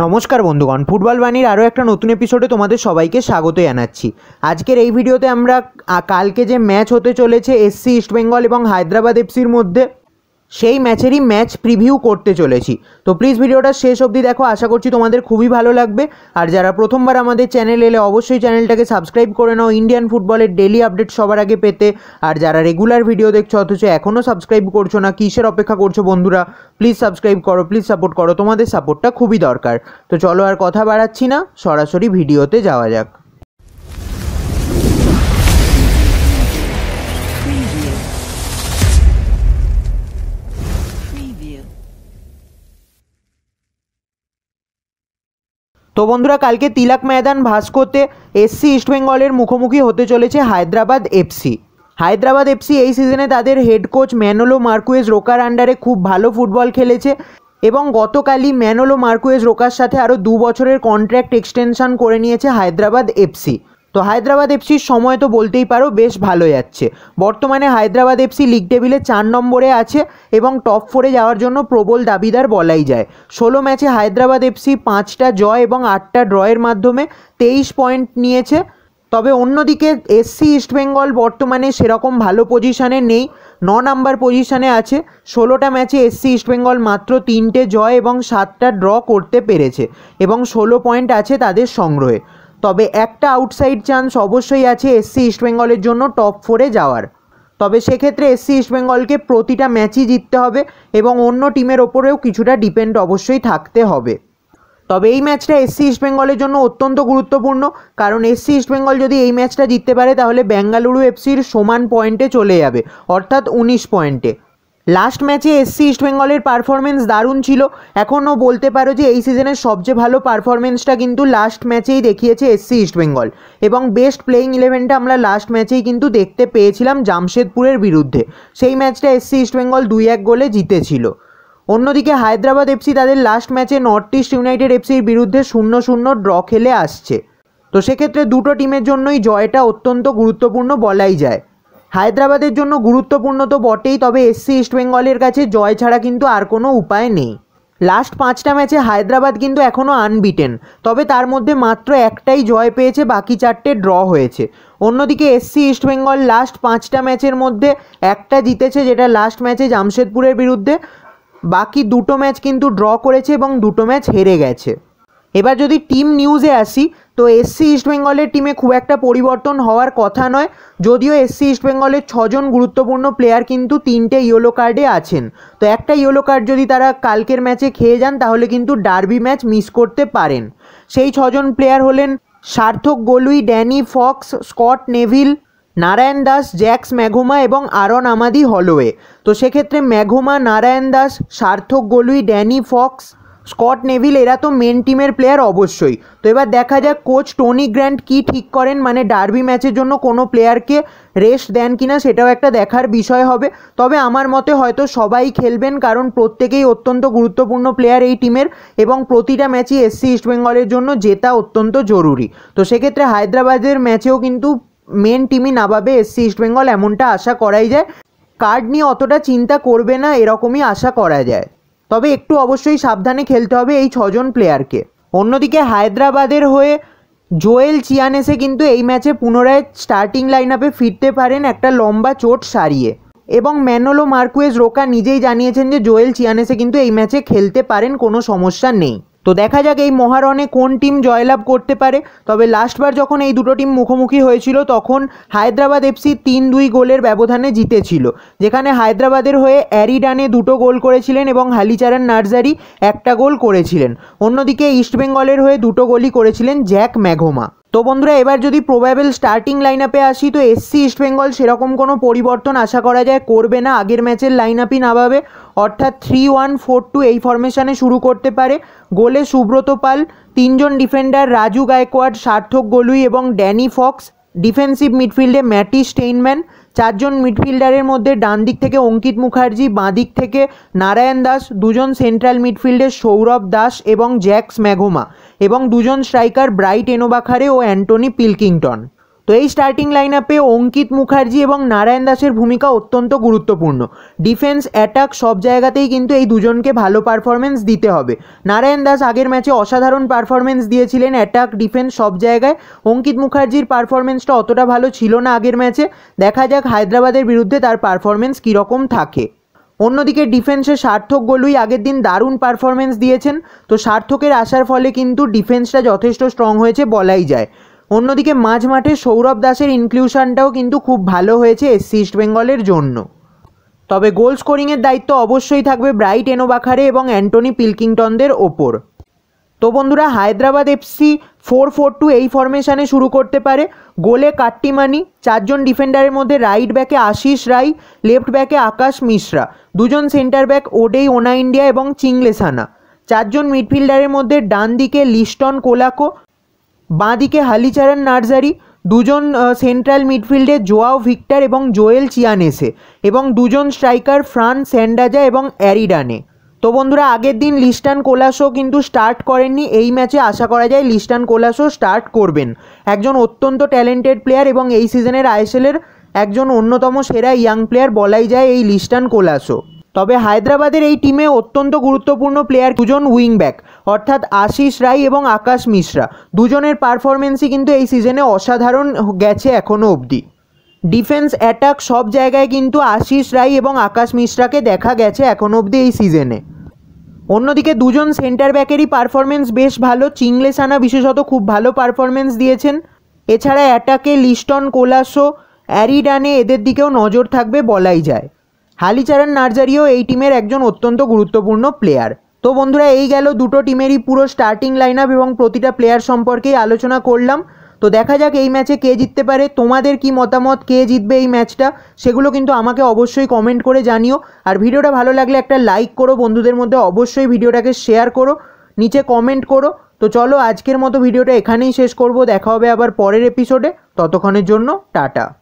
নমস্কার বন্ধুগণ ফুটবল বাণীর আরও একটা নতুন এপিসোডে তোমাদের সবাইকে স্বাগত জানাচ্ছি আজকের এই ভিডিওতে আমরা কালকে যে ম্যাচ হতে চলেছে এসসি ইস্টবেঙ্গল এবং হায়দ্রাবাদ এফসির মধ্যে সেই ম্যাচেরই ম্যাচ প্রিভিউ করতে চলেছি তো প্লিজ ভিডিওটা শেষ অবধি দেখো আশা করছি তোমাদের খুবই ভালো লাগবে আর যারা প্রথমবার আমাদের চ্যানেল এলে অবশ্যই চ্যানেলটাকে সাবস্ক্রাইব করে নাও ইন্ডিয়ান ফুটবলের ডেলি আপডেট সবার আগে পেতে আর যারা রেগুলার ভিডিও দেখছো অথচ এখনও সাবস্ক্রাইব করছো না কিসের অপেক্ষা করছো বন্ধুরা প্লিজ সাবস্ক্রাইব করো প্লিজ সাপোর্ট করো তোমাদের সাপোর্টটা খুবই দরকার তো চলো আর কথা বাড়াচ্ছি না সরাসরি ভিডিওতে যাওয়া যাক তো বন্ধুরা কালকে তিলাক ময়দান ভাস্কোতে এসসি ইস্টবেঙ্গলের মুখোমুখি হতে চলেছে হায়দ্রাবাদ এফসি হায়দ্রাবাদ এফসি এই সিজনে তাদের হেড কোচ ম্যানোলো মার্কুয়েজ রোকার আন্ডারে খুব ভালো ফুটবল খেলেছে এবং গতকালই ম্যানোলো মার্কুয়েজ রোকার সাথে আরও দু বছরের কন্ট্র্যাক্ট এক্সটেনশন করে নিয়েছে হায়দ্রাবাদ এফসি তো হায়দ্রাবাদ এফসির সময় তো বলতেই পারো বেশ ভালো যাচ্ছে বর্তমানে হায়দ্রাবাদ এফসি লিগ টেবিলে চার নম্বরে আছে এবং টপ ফোরে যাওয়ার জন্য প্রবল দাবিদার বলাই যায় ষোলো ম্যাচে হায়দ্রাবাদ এফসি পাঁচটা জয় এবং আটটা ড্রয়ের মাধ্যমে তেইশ পয়েন্ট নিয়েছে তবে অন্যদিকে এসসি ইস্টবেঙ্গল বর্তমানে সেরকম ভালো পজিশানে নেই ন নাম্বার পজিশানে আছে ষোলোটা ম্যাচে এসসি ইস্টবেঙ্গল মাত্র তিনটে জয় এবং সাতটা ড্র করতে পেরেছে এবং ষোলো পয়েন্ট আছে তাদের সংগ্রহে তবে একটা আউটসাইড চান্স অবশ্যই আছে এসসি ইস্টবেঙ্গলের জন্য টপ ফোরে যাওয়ার তবে সেক্ষেত্রে এসসি ইস্টবেঙ্গলকে প্রতিটা ম্যাচই জিততে হবে এবং অন্য টিমের ওপরেও কিছুটা ডিপেন্ড অবশ্যই থাকতে হবে তবে এই ম্যাচটা এসসি ইস্টবেঙ্গলের জন্য অত্যন্ত গুরুত্বপূর্ণ কারণ এসসি ইস্টবেঙ্গল যদি এই ম্যাচটা জিততে পারে তাহলে বেঙ্গালুরু এফসির সমান পয়েন্টে চলে যাবে অর্থাৎ উনিশ পয়েন্টে লাস্ট ম্যাচে এসসি ইস্টবেঙ্গলের পারফরমেন্স দারুণ ছিল এখনও বলতে পারো যে এই সিজনের সবচেয়ে ভালো পারফরমেন্সটা কিন্তু লাস্ট ম্যাচেই দেখিয়েছে এসসি ইস্টবেঙ্গল এবং বেস্ট প্লেয়িং ইলেভেনটা আমরা লাস্ট ম্যাচেই কিন্তু দেখতে পেয়েছিলাম জামশেদপুরের বিরুদ্ধে সেই ম্যাচটা এসসি ইস্টবেঙ্গল দুই এক গোলে জিতেছিল অন্যদিকে হায়দ্রাবাদ এফসি তাদের লাস্ট ম্যাচে নর্থ ইস্ট ইউনাইটেড এফসির বিরুদ্ধে শূন্য শূন্য ড্র খেলে আসছে তো সেক্ষেত্রে দুটো টিমের জন্যই জয়টা অত্যন্ত গুরুত্বপূর্ণ বলাই যায় হায়দ্রাবাদের জন্য গুরুত্বপূর্ণ তো বটেই তবে এসসি ইস্টবেঙ্গলের কাছে জয় ছাড়া কিন্তু আর কোনো উপায় নেই লাস্ট পাঁচটা ম্যাচে হায়দ্রাবাদ কিন্তু এখনও আনবিটেন তবে তার মধ্যে মাত্র একটাই জয় পেয়েছে বাকি চারটে ড্র হয়েছে অন্যদিকে এসসি ইস্টবেঙ্গল লাস্ট পাঁচটা ম্যাচের মধ্যে একটা জিতেছে যেটা লাস্ট ম্যাচে জামশেদপুরের বিরুদ্ধে বাকি দুটো ম্যাচ কিন্তু ড্র করেছে এবং দুটো ম্যাচ হেরে গেছে এবার যদি টিম নিউজে আসি তো এসসি ইস্টবেঙ্গলের টিমে খুব একটা পরিবর্তন হওয়ার কথা নয় যদিও এসসি ইস্টবেঙ্গলের ছজন গুরুত্বপূর্ণ প্লেয়ার কিন্তু তিনটে ইয়েলো কার্ডে আছেন তো একটা ইয়েলো কার্ড যদি তারা কালকের ম্যাচে খেয়ে যান তাহলে কিন্তু ডার্বি ম্যাচ মিস করতে পারেন সেই ছজন প্লেয়ার হলেন Sarthak Golui Danny Fox Scott Neville Narayan Das Jacques ম্যাঘোমা এবং আরন আমাদি হলওয়ে তো সেক্ষেত্রে ম্যাঘোমা Narayan Das Sarthak Golui Danny Fox Scott Neville এরা তো মেন টিমের প্লেয়ার অবশ্যই তো এবার দেখা যাক কোচ টনি গ্র্যান্ড কি ঠিক করেন মানে ডার্বি ম্যাচের জন্য কোনো প্লেয়ারকে রেস্ট দেন কিনা সেটাও একটা দেখার বিষয় হবে তবে আমার মতে হয়তো সবাই খেলবেন কারণ প্রত্যেকেই অত্যন্ত গুরুত্বপূর্ণ প্লেয়ার এই টিমের এবং প্রতিটা ম্যাচই এসসি ইস্টবেঙ্গলের জন্য জেতা অত্যন্ত জরুরি তো সেক্ষেত্রে হায়দ্রাবাদের ম্যাচেও কিন্তু মেন টিমই নামাবে এসসি ইস্টবেঙ্গল এমনটা আশা করাই যায় কার্ড নিয়ে অতটা চিন্তা করবে না এরকমই আশা করা যায় তবে একটু অবশ্যই সাবধানে খেলতে হবে এই ছজন প্লেয়ারকে অন্যদিকে হায়দ্রাবাদের হয়ে জোয়েল চিয়ানেসে কিন্তু এই ম্যাচে পুনরায় স্টার্টিং লাইন আপে ফিরতে পারেন একটা লম্বা চোট সারিয়ে এবং ম্যানোলো মার্কুয়েজ রোকা নিজেই জানিয়েছেন যে জোয়েল চিয়ানেসে কিন্তু এই ম্যাচে খেলতে পারেন কোনো সমস্যা নেই তো দেখা যাক এই মহারণে কোন টিম জয়লাভ করতে পারে তবে লাস্টবার যখন এই দুটো টিম মুখোমুখি হয়েছিল তখন হায়দ্রাবাদ এফসি তিন দুই গোলের ব্যবধানে জিতেছিল যেখানে হায়দ্রাবাদের হয়ে অ্যারিডানে দুটো গোল করেছিলেন এবং হালিচারান নার্জারি একটা গোল করেছিলেন অন্যদিকে ইস্টবেঙ্গলের হয়ে দুটো গোলই করেছিলেন জ্যাক ম্যাঘোমা তো বন্ধুরা এবার যদি প্রোবাবেল স্টার্টিং লাইন আপে আসি তো এসসি ইস্টবেঙ্গল সেরকম কোনো পরিবর্তন আশা করা যায় করবে না আগের ম্যাচের লাইন আপই নামাবে অর্থাৎ থ্রি ওয়ান ফোর টু এই ফরমেশানে শুরু করতে পারে গোলে সুব্রত পাল তিনজন ডিফেন্ডার রাজু গায়কোয়াড সার্থক গলুই এবং ড্যানি ফক্স ডিফেন্সিভ মিডফিল্ডে ম্যাটি স্টেইনম্যান চারজন মিডফিল্ডারের মধ্যে ডান দিক থেকে অঙ্কিত মুখার্জি বাঁ দিক থেকে নারায়ণ দাস দুজন সেন্ট্রাল মিডফিল্ডে সৌরভ দাস এবং জ্যাক্স ম্যাঘোমা এবং দুজন স্ট্রাইকার ব্রাইট এনোবাখারে ও অ্যান্টনি পিলকিংটন তো এই স্টার্টিং লাইন আপে অঙ্কিত মুখার্জি এবং নারায়ণ দাসের ভূমিকা অত্যন্ত গুরুত্বপূর্ণ ডিফেন্স অ্যাটাক সব জায়গাতেই কিন্তু এই দুজনকে ভালো পারফরমেন্স দিতে হবে নারায়ণ দাস আগের ম্যাচে অসাধারণ পারফরমেন্স দিয়েছিলেন অ্যাটাক ডিফেন্স সব জায়গায় অঙ্কিত মুখার্জির পারফরমেন্সটা অতটা ভালো ছিল না আগের ম্যাচে দেখা যাক হায়দ্রাবাদের বিরুদ্ধে তার পারফরমেন্স কীরকম থাকে অন্যদিকে ডিফেন্সের সার্থক গোলুই আগের দিন দারুণ পারফরমেন্স দিয়েছেন তো সার্থকের আসার ফলে কিন্তু ডিফেন্সটা যথেষ্ট স্ট্রং হয়েছে বলাই যায় অন্যদিকে মাঝ মাঠে সৌরভ দাসের ইনক্লুশনটাও কিন্তু খুব ভালো হয়েছে এসসি বেঙ্গলের জন্য তবে গোল স্কোরিংয়ের দায়িত্ব অবশ্যই থাকবে ব্রাইট এনোবাখারে এবং অ্যান্টনি পিলকিংটনদের ওপর তো বন্ধুরা Hyderabad FC four four two এই ফরমেশানে শুরু করতে পারে গোলে কাট্টিমানি চারজন ডিফেন্ডারের মধ্যে রাইট ব্যাকে আশিস রাই লেফট ব্যাকে আকাশ মিশ্রা দুজন সেন্টার ব্যাক ওডেই ওনা ইন্ডিয়া এবং চিংলেসানা চারজন মিডফিল্ডারের মধ্যে ডান দিকে লিস্টন কোলাকো বাঁদিকে হালিচারান নার্সারি দুজন সেন্ট্রাল মিডফিল্ডে জোয়াও ভিক্টর এবং জোয়েল চিয়ানেসে এবং দুজন স্ট্রাইকার ফ্রান স্যান্ডাজা এবং অ্যারিডানে তো বন্ধুরা আগের দিন লিস্টান কোলাসও কিন্তু স্টার্ট করেননি এই ম্যাচে আশা করা যায় লিস্টান কোলাসও স্টার্ট করবেন একজন অত্যন্ত ট্যালেন্টেড প্লেয়ার এবং এই সিজনের আইএসএলের একজন অন্যতম সেরা ইয়াং প্লেয়ার বলাই যায় এই লিস্টান কোলাসও তবে হায়দ্রাবাদের এই টিমে অত্যন্ত গুরুত্বপূর্ণ প্লেয়ার দুজন উইংব্যাক অর্থাৎ আশিস রাই এবং আকাশ মিশ্রা দুজনের পারফরমেন্সই কিন্তু এই সিজনে অসাধারণ গেছে এখনও অবধি ডিফেন্স অ্যাটাক সব জায়গায় কিন্তু আশিস রাই এবং আকাশ মিশ্রাকে দেখা গেছে এখনও অবধি এই সিজনে অন্যদিকে দুজন সেন্টার ব্যাকেরই পারফরমেন্স বেশ ভালো চিংলে সানা বিশেষত খুব ভালো পারফরমেন্স দিয়েছেন এছাড়া অ্যাটাকে লিস্টন কোলাসো অ্যারিডানে এদের দিকেও নজর থাকবে বলাই যায় হালিচারান নার্জারিও এই টিমের একজন অত্যন্ত গুরুত্বপূর্ণ প্লেয়ার তো বন্ধুরা এই গেল দুটো টিমেরই পুরো স্টার্টিং লাইন আপ এবং প্রতিটা প্লেয়ার সম্পর্কেই আলোচনা করলাম তো দেখা যাক এই ম্যাচে কে জিততে পারে তোমাদের কি মতামত কে জিতবে এই ম্যাচটা সেগুলো কিন্তু আমাকে অবশ্যই কমেন্ট করে জানিও আর ভিডিওটা ভালো লাগলে একটা লাইক করো বন্ধুদের মধ্যে অবশ্যই ভিডিওটাকে শেয়ার করো নিচে কমেন্ট করো তো চলো আজকের মতো ভিডিওটা এখানেই শেষ করব দেখা হবে আবার পরের এপিসোডে ততক্ষণের জন্য টাটা